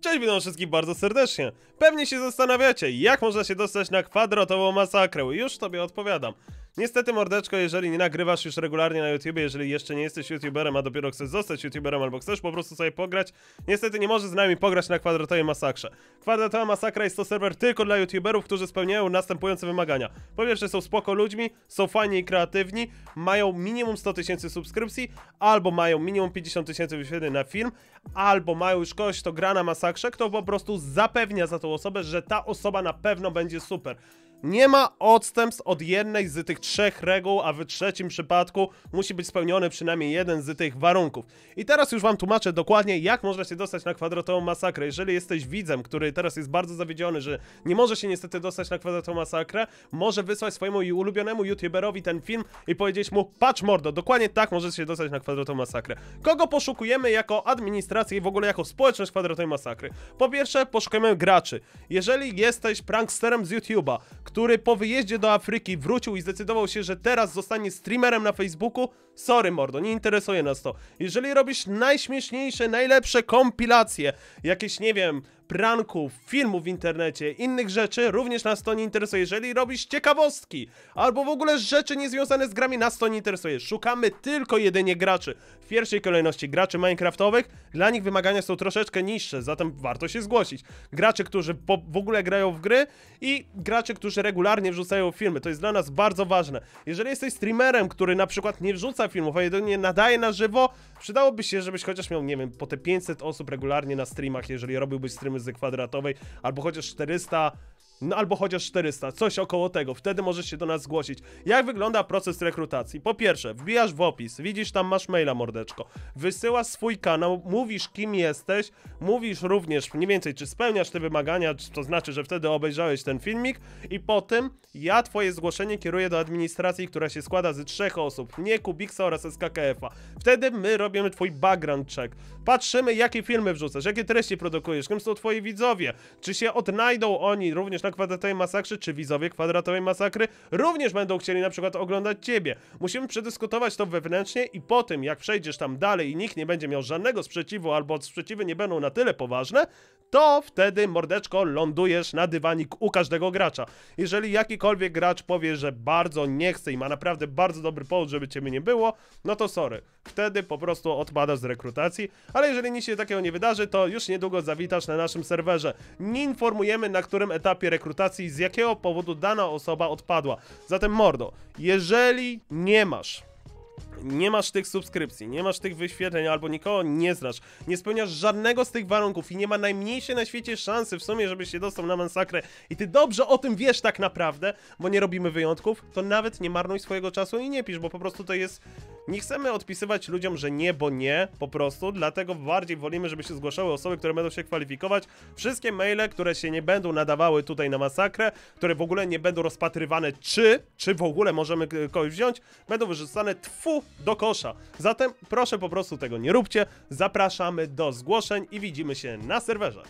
Cześć, witam wszystkich bardzo serdecznie. Pewnie się zastanawiacie, jak można się dostać na kwadratową masakrę. Już tobie odpowiadam. Niestety, mordeczko, jeżeli nie nagrywasz już regularnie na YouTubie, jeżeli jeszcze nie jesteś YouTuberem, a dopiero chcesz zostać YouTuberem albo chcesz po prostu sobie pograć, niestety nie możesz z nami pograć na kwadratowej masakrze. Kwadratowa masakra jest to serwer tylko dla YouTuberów, którzy spełniają następujące wymagania. Po pierwsze, są spoko ludźmi, są fajni i kreatywni, mają minimum 100 tysięcy subskrypcji, albo mają minimum 50 tysięcy wyświetleń na film, albo mają już kogoś, kto gra na masakrze, kto po prostu zapewnia za tą osobę, że ta osoba na pewno będzie super. Nie ma odstępstw od jednej z tych trzech reguł, a w trzecim przypadku musi być spełniony przynajmniej jeden z tych warunków. I teraz już wam tłumaczę dokładnie, jak można się dostać na kwadratową masakrę. Jeżeli jesteś widzem, który teraz jest bardzo zawiedziony, że nie może się niestety dostać na kwadratową masakrę, może wysłać swojemu ulubionemu youtuberowi ten film i powiedzieć mu, patrz mordo, dokładnie tak możesz się dostać na kwadratową masakrę. Kogo poszukujemy jako administrację i w ogóle jako społeczność kwadratowej masakry? Po pierwsze, poszukujemy graczy. Jeżeli jesteś pranksterem z YouTube'a, który po wyjeździe do Afryki wrócił i zdecydował się, że teraz zostanie streamerem na Facebooku, sorry mordo, nie interesuje nas to. Jeżeli robisz najśmieszniejsze, najlepsze kompilacje, jakieś, nie wiem, pranków, filmów w internecie, innych rzeczy również nas to nie interesuje. Jeżeli robisz ciekawostki albo w ogóle rzeczy niezwiązane z grami, nas to nie interesuje. Szukamy tylko jedynie graczy. W pierwszej kolejności graczy minecraftowych, dla nich wymagania są troszeczkę niższe, zatem warto się zgłosić. Graczy, którzy w ogóle grają w gry i graczy, którzy regularnie wrzucają filmy. To jest dla nas bardzo ważne. Jeżeli jesteś streamerem, który na przykład nie wrzuca filmów, a jedynie nadaje na żywo, przydałoby się, żebyś chociaż miał, nie wiem, po te 500 osób regularnie na streamach, jeżeli robiłbyś streamy łzy kwadratowej, albo chociaż 400 no albo chociaż 400, coś około tego, wtedy możesz się do nas zgłosić. Jak wygląda proces rekrutacji? Po pierwsze, wbijasz w opis, widzisz tam masz maila mordeczko, wysyłasz swój kanał, mówisz kim jesteś, mówisz również mniej więcej czy spełniasz te wymagania, to znaczy, że wtedy obejrzałeś ten filmik i po tym ja twoje zgłoszenie kieruję do administracji, która się składa z trzech osób, nie Kubiksa oraz SKKF-a. Wtedy my robimy twój background check, patrzymy jakie filmy wrzucasz, jakie treści produkujesz, kim są twoi widzowie, czy się odnajdą oni również na kwadratowej masakry czy widzowie kwadratowej masakry również będą chcieli na przykład oglądać ciebie. Musimy przedyskutować to wewnętrznie i po tym, jak przejdziesz tam dalej i nikt nie będzie miał żadnego sprzeciwu, albo sprzeciwy nie będą na tyle poważne, to wtedy, mordeczko, lądujesz na dywanik u każdego gracza. Jeżeli jakikolwiek gracz powie, że bardzo nie chce i ma naprawdę bardzo dobry powód, żeby ciebie nie było, no to sorry. Wtedy po prostu odpadasz z rekrutacji, ale jeżeli nic się takiego nie wydarzy, to już niedługo zawitasz na naszym serwerze. Nie informujemy, na którym etapie rekrutacji rekrutacji z jakiego powodu dana osoba odpadła. Zatem mordo, jeżeli nie masz nie masz tych subskrypcji, nie masz tych wyświetleń albo nikogo nie znasz, nie spełniasz żadnego z tych warunków i nie ma najmniejszej na świecie szansy w sumie, żebyś się dostał na masakrę i ty dobrze o tym wiesz tak naprawdę, bo nie robimy wyjątków, to nawet nie marnuj swojego czasu i nie pisz, bo po prostu to jest nie chcemy odpisywać ludziom, że nie, bo nie, po prostu, dlatego bardziej wolimy, żeby się zgłaszały osoby, które będą się kwalifikować. Wszystkie maile, które się nie będą nadawały tutaj na masakrę, które w ogóle nie będą rozpatrywane, czy, czy w ogóle możemy kogoś wziąć, będą wyrzucane tfu do kosza. Zatem proszę po prostu tego nie róbcie. Zapraszamy do zgłoszeń i widzimy się na serwerze.